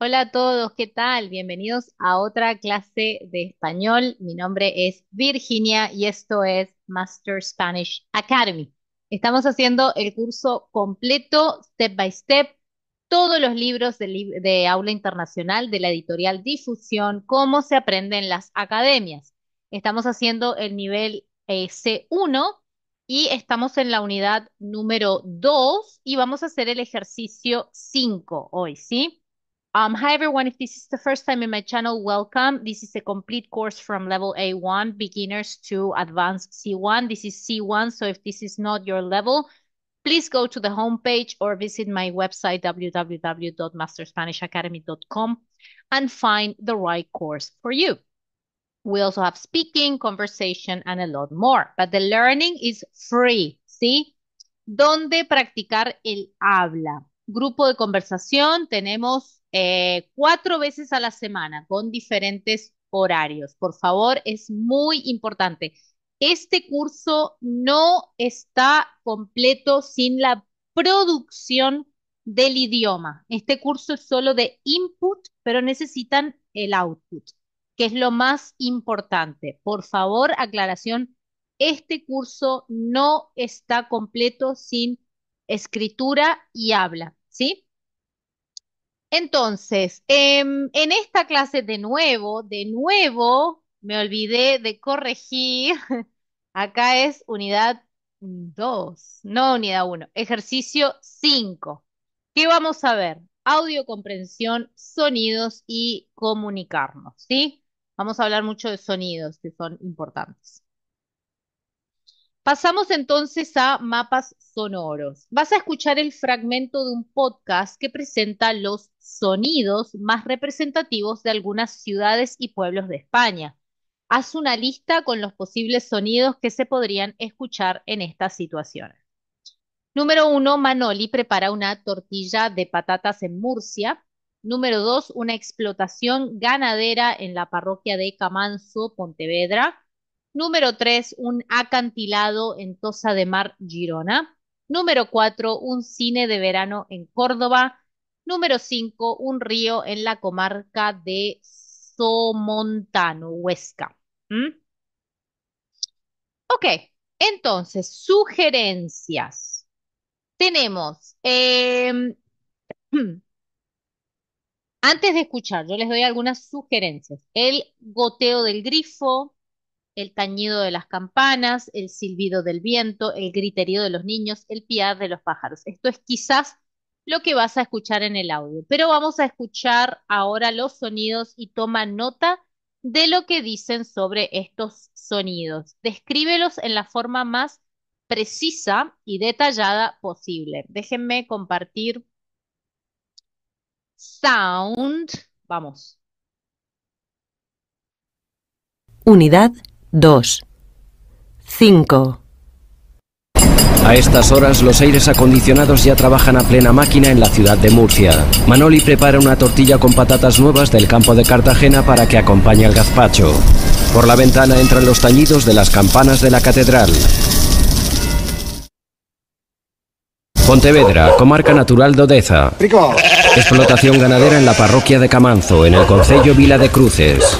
Hola a todos, ¿qué tal? Bienvenidos a otra clase de español. Mi nombre es Virginia y esto es Master Spanish Academy. Estamos haciendo el curso completo, step by step, todos los libros de, aula internacional de la editorial Difusión, cómo se aprende en las academias. Estamos haciendo el nivel eh, C1 y estamos en la unidad número 2 y vamos a hacer el ejercicio 5 hoy, ¿sí? Um, hi everyone, if this is the first time in my channel, welcome. This is a complete course from level A1, beginners to advanced C1. This is C1, so if this is not your level, please go to the homepage or visit my website, www.masterspanishacademy.com and find the right course for you. We also have speaking, conversation, and a lot more, but the learning is free, see? Donde practicar el habla. grupo de conversación tenemos eh, cuatro veces a la semana con diferentes horarios. Por favor, es muy importante. Este curso no está completo sin la producción del idioma. Este curso es solo de input, pero necesitan el output, que es lo más importante. Por favor, aclaración, este curso no está completo sin escritura y habla. ¿sí? Entonces, em, en esta clase de nuevo, de nuevo, me olvidé de corregir. Acá es unidad 2, no unidad 1, ejercicio 5. ¿Qué vamos a ver? Audio, comprensión, sonidos y comunicarnos, ¿sí? Vamos a hablar mucho de sonidos que son importantes. Pasamos entonces a mapas sonoros. Vas a escuchar el fragmento de un podcast que presenta los sonidos más representativos de algunas ciudades y pueblos de España. Haz una lista con los posibles sonidos que se podrían escuchar en estas situaciones. Número uno, Manoli prepara una tortilla de patatas en Murcia. Número dos, una explotación ganadera en la parroquia de Camanso, Pontevedra. Número 3, un acantilado en Tosa de Mar, Girona. Número 4, un cine de verano en Córdoba. Número 5, un río en la comarca de Somontano, Huesca. ¿Mm? Ok, entonces, sugerencias. Tenemos, em, antes de escuchar, yo les doy algunas sugerencias. El goteo del grifo, el tañido de las campanas, el silbido del viento, el griterío de los niños, el piar de los pájaros. Esto es quizás lo que vas a escuchar en el audio, pero vamos a escuchar ahora los sonidos y toma nota de lo que dicen sobre estos sonidos. Descríbelos en la forma más precisa y detallada posible. Déjenme compartir sound. Vamos. Unidad 2. 5. A estas horas los aires acondicionados ya trabajan a plena máquina en la ciudad de Murcia. Manoli prepara una tortilla con patatas nuevas del campo de Cartagena para que acompañe al gazpacho. Por la ventana entran los tañidos de las campanas de la catedral. Pontevedra, comarca natural de Odeza. Explotación ganadera en la parroquia de Camanzo, en el concello Vila de Cruces.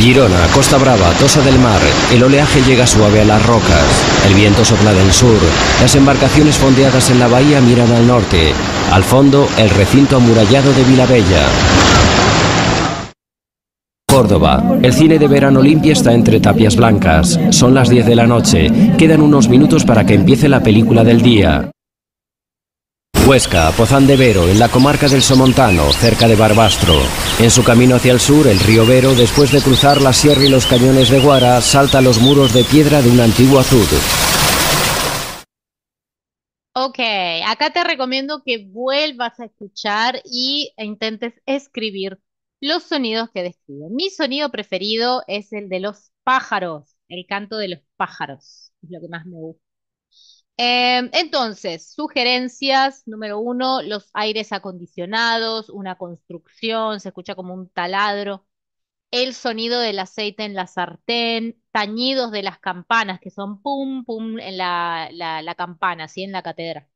Girona, Costa Brava, Tosa del Mar, el oleaje llega suave a las rocas, el viento sopla del sur, las embarcaciones fondeadas en la bahía miran al norte, al fondo el recinto amurallado de Vilabella. Córdoba. El cine de verano limpia está entre tapias blancas. Son las 10 de la noche. Quedan unos minutos para que empiece la película del día. Huesca, Pozán de Vero, en la comarca del Somontano, cerca de Barbastro. En su camino hacia el sur, el río Vero, después de cruzar la sierra y los cañones de Guara, salta los muros de piedra de un antiguo azul. Ok, acá te recomiendo que vuelvas a escuchar y intentes escribir los sonidos que describen. Mi sonido preferido es el de los pájaros, el canto de los pájaros, es lo que más me gusta. Em, entonces, sugerencias, número uno, los aires acondicionados, una construcción, se escucha como un taladro, el sonido del aceite en la sartén, tañidos de las campanas, que son pum, pum en la, campana, así en la catedral.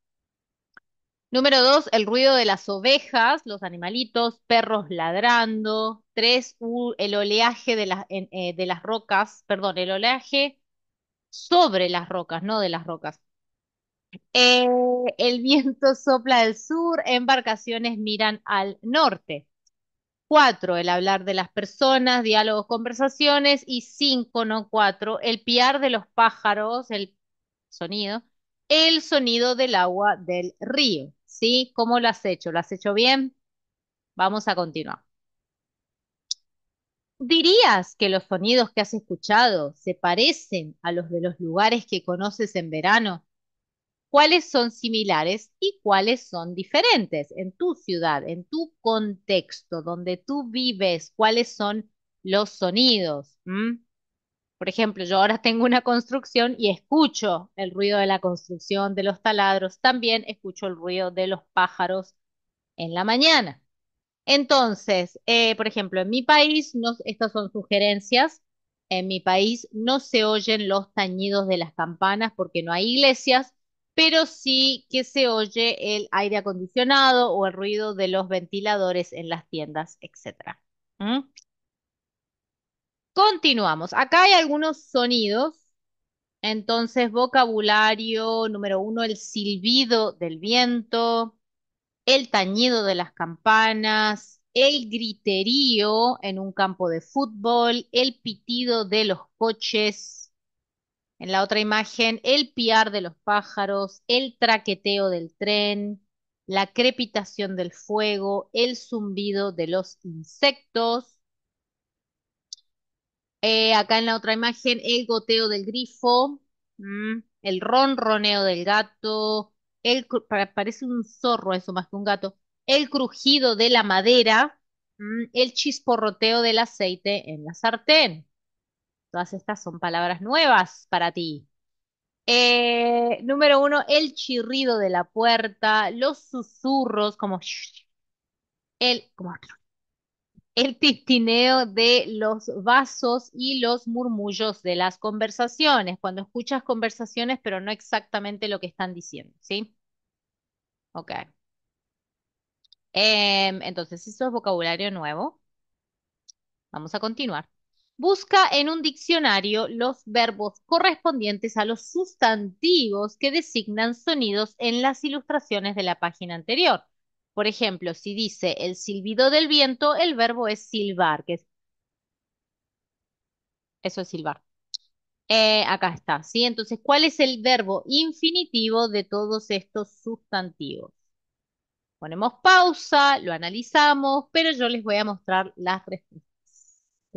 Número dos, el ruido de las ovejas, los animalitos, perros ladrando. Tres, el oleaje de, eh, de las rocas, perdón, el oleaje sobre las rocas, no de las rocas. Eh, el viento sopla del sur, embarcaciones miran al norte. Cuatro, el hablar de las personas, diálogos, conversaciones. Y cinco, no cuatro, el piar de los pájaros, el sonido, el sonido del agua del río. ¿Sí? ¿Cómo lo has hecho? ¿Lo has hecho bien? Vamos a continuar. ¿Dirías que los sonidos que has escuchado se parecen a los de los lugares que conoces en verano cuáles son similares y cuáles son diferentes en tu ciudad, en tu contexto, donde tú vives, cuáles son los sonidos. ¿Mm? Por ejemplo, yo ahora tengo una construcción y escucho el ruido de la construcción, de los taladros, también escucho el ruido de los pájaros en la mañana. Entonces, eh, por ejemplo, en mi país, estas son sugerencias, en mi país no se oyen los tañidos de las campanas porque no hay iglesias, pero sí que se oye el aire acondicionado o el ruido de los ventiladores en las tiendas, etc. Continuamos. Acá hay algunos sonidos. Entonces, vocabulario número uno, el silbido del viento, el tañido de las campanas, el griterío en un campo de fútbol, el pitido de los coches, en la otra imagen, el piar de los pájaros, el traqueteo del tren, la crepitación del fuego, el zumbido de los insectos. Eh, acá en la otra imagen, el goteo del grifo, mm, el ronroneo del gato, el, parece un zorro eso más que un gato, el crujido de la madera, mm, el chisporroteo del aceite en la sartén. Todas estas son palabras nuevas para ti. Eh, número uno, el chirrido de la puerta, los susurros como el, como, el de los vasos y los murmullos de las conversaciones, cuando escuchas conversaciones pero no exactamente lo que están diciendo, ¿sí? Ok. Em, entonces, eso es vocabulario nuevo. Vamos a continuar. Busca en un diccionario los verbos correspondientes a los sustantivos que designan sonidos en las ilustraciones de la página anterior. Por ejemplo, si dice el silbido del viento, el verbo es silbar, que es... Eso es silbar. Eh, acá está, ¿sí? Entonces, ¿cuál es el verbo infinitivo de todos estos sustantivos? Ponemos pausa, lo analizamos, pero yo les voy a mostrar las respuestas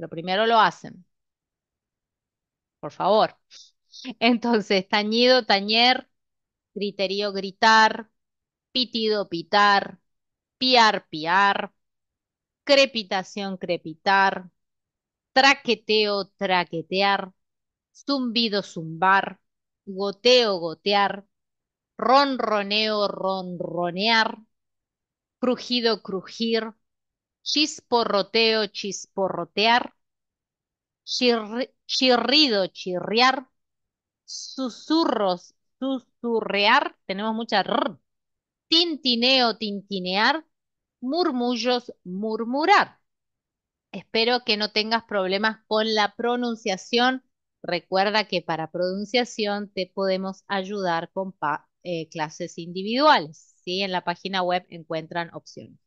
lo primero lo hacen, por favor. Entonces, tañido, tañer, griterío, gritar, pitido, pitar, piar, piar, crepitación, crepitar, traqueteo, traquetear, zumbido, zumbar, goteo, gotear, ronroneo, ronronear, crujido, crujir, chisporroteo, chisporrotear, chirrido, chirriar, susurros, susurrear, tenemos mucha r, tintineo, tintinear, murmullos, murmurar. Espero que no tengas problemas con la pronunciación. Recuerda que para pronunciación te podemos ayudar con eh, clases individuales. ¿sí? En la página web encuentran opciones.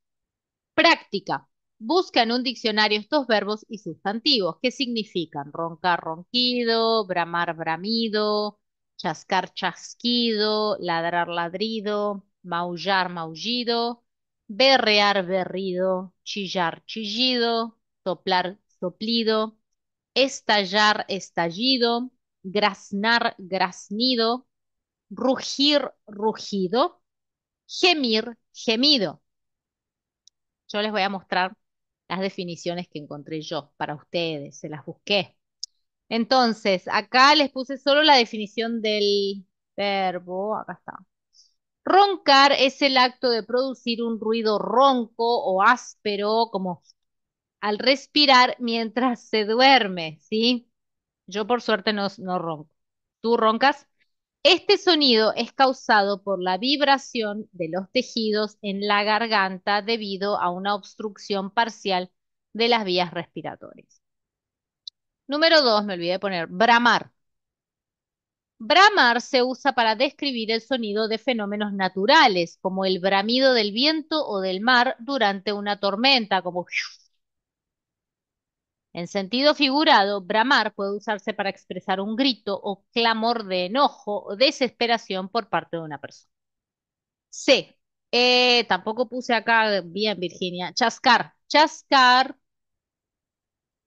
Práctica. Busca en un diccionario estos verbos y sustantivos. ¿Qué significan? Roncar, ronquido, bramar, bramido, chascar, chasquido, ladrar, ladrido, maullar, maullido, berrear, berrido, chillar, chillido, soplar, soplido, estallar, estallido, graznar, graznido, rugir, rugido, gemir, gemido. Yo les voy a mostrar las definiciones que encontré yo para ustedes, se las busqué. Entonces, acá les puse solo la definición del verbo, acá está. Roncar es el acto de producir un ruido ronco o áspero, como al respirar mientras se duerme, ¿sí? Yo por suerte no, no ronco. ¿Tú roncas? Este sonido es causado por la vibración de los tejidos en la garganta debido a una obstrucción parcial de las vías respiratorias. Número dos, me olvidé de poner, bramar. Bramar se usa para describir el sonido de fenómenos naturales, como el bramido del viento o del mar durante una tormenta, como en sentido figurado, bramar puede usarse para expresar un grito o clamor de enojo o desesperación por parte de una persona. C. Eh, tampoco puse acá bien, Virginia. Chascar. Chascar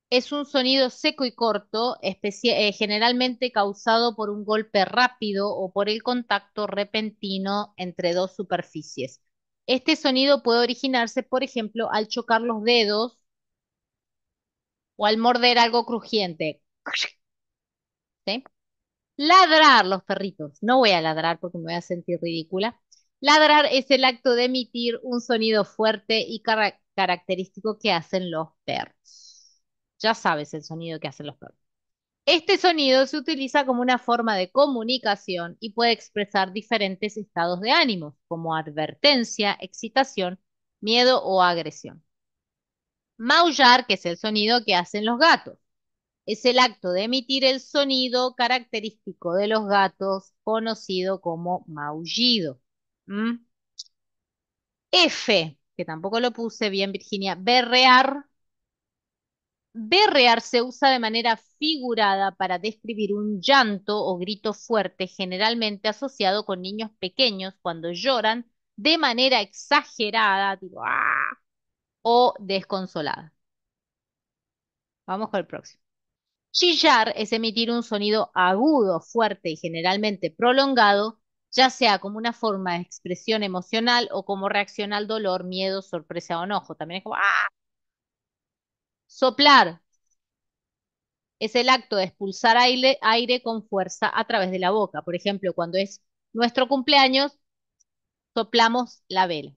es un sonido seco y corto, eh, generalmente causado por un golpe rápido o por el contacto repentino entre dos superficies. Este sonido puede originarse, por ejemplo, al chocar los dedos o al morder algo crujiente. Ladrar los perritos. No voy a ladrar porque me voy a sentir ridícula. Ladrar es el acto de emitir un sonido fuerte y característico que hacen los perros. Ya sabes el sonido que hacen los perros. Este sonido se utiliza como una forma de comunicación y puede expresar diferentes estados de ánimo, como advertencia, excitación, miedo o agresión. Maullar, que es el sonido que hacen los gatos. Es el acto de emitir el sonido característico de los gatos, conocido como maullido. ¿Mm? F, que tampoco lo puse bien, Virginia, berrear. Berrear se usa de manera figurada para describir un llanto o grito fuerte, generalmente asociado con niños pequeños cuando lloran de manera exagerada, Digo, ¡ah! o desconsolada. Vamos con el próximo. Chillar es emitir un sonido agudo, fuerte y generalmente prolongado, ya sea como una forma de expresión emocional o como reacción al dolor, miedo, sorpresa o enojo. También es como ¡ah! Soplar es el acto de expulsar aire, aire con fuerza a través de la boca. Por ejemplo, cuando es nuestro cumpleaños, soplamos la vela.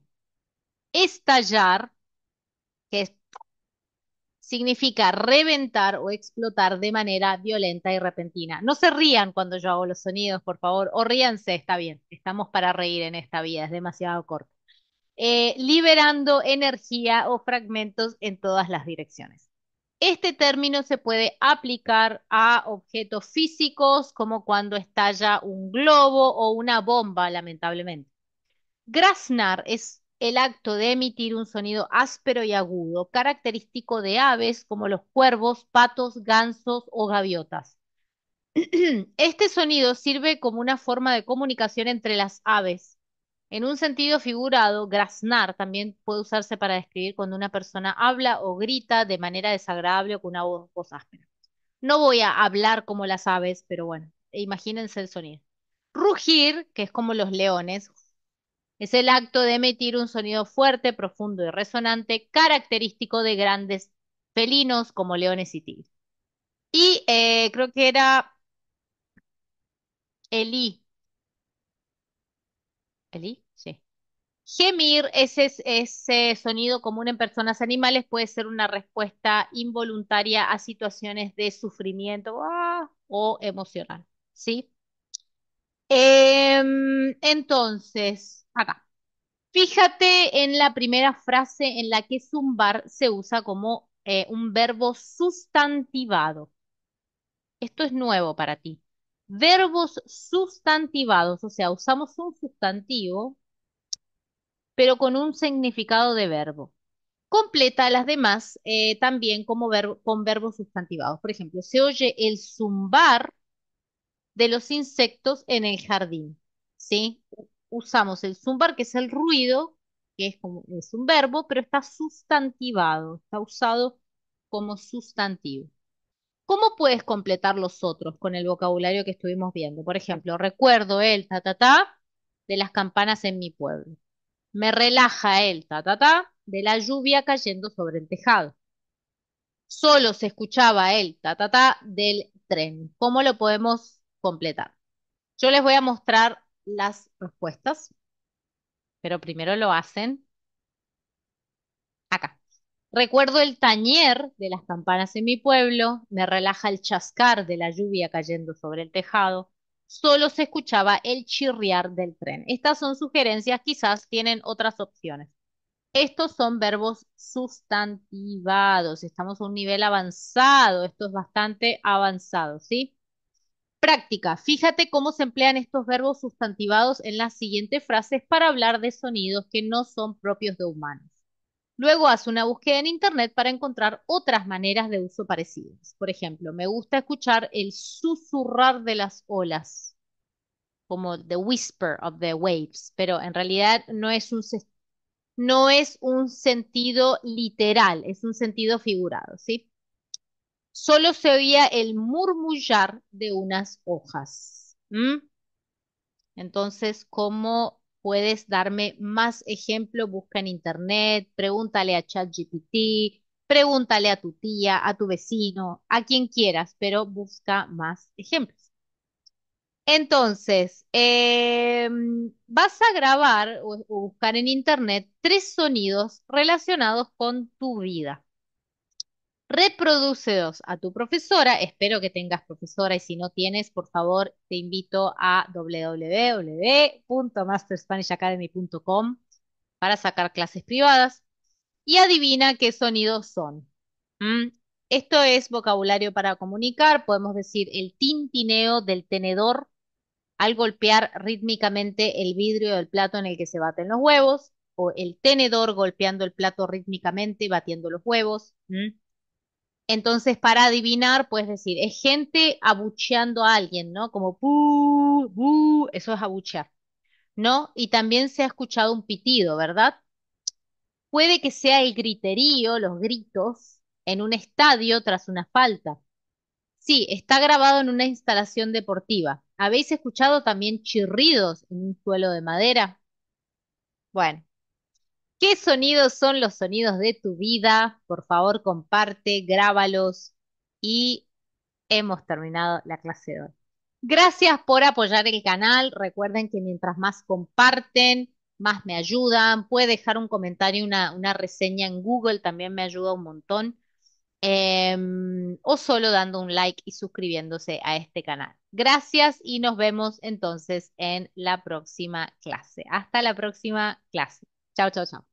Estallar que significa reventar o explotar de manera violenta y repentina. No se rían cuando yo hago los sonidos, por favor, o ríanse, está bien, estamos para reír en esta vida, es demasiado corto. Eh, liberando energía o fragmentos en todas las direcciones. Este término se puede aplicar a objetos físicos, como cuando estalla un globo o una bomba, lamentablemente. Grasnar es el acto de emitir un sonido áspero y agudo, característico de aves como los cuervos, patos, gansos o gaviotas. Este sonido sirve como una forma de comunicación entre las aves. En un sentido figurado, graznar también puede usarse para describir cuando una persona habla o grita de manera desagradable o con una voz, voz áspera. No voy a hablar como las aves, pero bueno, imagínense el sonido. Rugir, que es como los leones, es el acto de emitir un sonido fuerte, profundo y resonante, característico de grandes felinos como leones y tigres. Y eh, creo que era El i, Sí. Gemir, ese, sonido común en personas animales, puede ser una respuesta involuntaria a situaciones de sufrimiento ah, o emocional. ¿Sí? Em, entonces. Acá. Fíjate en la primera frase en la que zumbar se usa como eh, un verbo sustantivado. Esto es nuevo para ti. Verbos sustantivados, o sea, usamos un sustantivo, pero con un significado de verbo. Completa las demás eh, también como con verbos sustantivados. Por ejemplo, se oye el zumbar de los insectos en el jardín. ¿Sí? usamos el zumbar, que es el ruido, que es, como, es un verbo, pero está sustantivado, está usado como sustantivo. ¿Cómo puedes completar los otros con el vocabulario que estuvimos viendo? Por ejemplo, recuerdo el ta ta ta de las campanas en mi pueblo. Me relaja el ta ta ta de la lluvia cayendo sobre el tejado. Solo se escuchaba el ta ta ta del tren. ¿Cómo lo podemos completar? Yo les voy a mostrar las respuestas, pero primero lo hacen acá. Recuerdo el tañer de las campanas en mi pueblo, me relaja el chascar de la lluvia cayendo sobre el tejado, solo se escuchaba el chirriar del tren. Estas son sugerencias, quizás tienen otras opciones. Estos son verbos sustantivados, estamos a un nivel avanzado, esto es bastante avanzado, ¿sí? Práctica. Fíjate cómo se emplean estos verbos sustantivados en las siguientes frases para hablar de sonidos que no son propios de humanos. Luego haz una búsqueda en Internet para encontrar otras maneras de uso parecidas. Por ejemplo, me gusta escuchar el susurrar de las olas, como the whisper of the waves, pero en realidad no es un, no es un sentido literal, es un sentido figurado, ¿sí? solo se oía el murmullar de unas hojas. Entonces, ¿cómo puedes darme más ejemplos? Busca en internet, pregúntale a ChatGPT, pregúntale a tu tía, a tu vecino, a quien quieras, pero busca más ejemplos. Entonces, em, vas a grabar o buscar en internet tres sonidos relacionados con tu vida. Reproducedos a tu profesora. Espero que tengas profesora y si no tienes, por favor, te invito a www.masterspanishacademy.com para sacar clases privadas. Y adivina qué sonidos son. ¿Mm? Esto es vocabulario para comunicar. Podemos decir el tintineo del tenedor al golpear rítmicamente el vidrio del plato en el que se baten los huevos, o el tenedor golpeando el plato rítmicamente, batiendo los huevos. ¿Mm? Entonces, para adivinar, puedes decir, es gente abucheando a alguien, ¿no? Como, bu, bu, eso es abuchear, ¿no? Y también se ha escuchado un pitido, ¿verdad? Puede que sea el griterío, los gritos, en un estadio tras una falta. Sí, está grabado en una instalación deportiva. ¿Habéis escuchado también chirridos en un suelo de madera? Bueno, ¿Qué sonidos son los sonidos de tu vida? Por favor, comparte, grábalos y hemos terminado la clase de hoy. Gracias por apoyar el canal. Recuerden que mientras más comparten, más me ayudan. Puede dejar un comentario, una, reseña en Google, también me ayuda un montón. Em, o solo dando un like y suscribiéndose a este canal. Gracias y nos vemos entonces en la próxima clase. Hasta la próxima clase. Chao, chao, chao.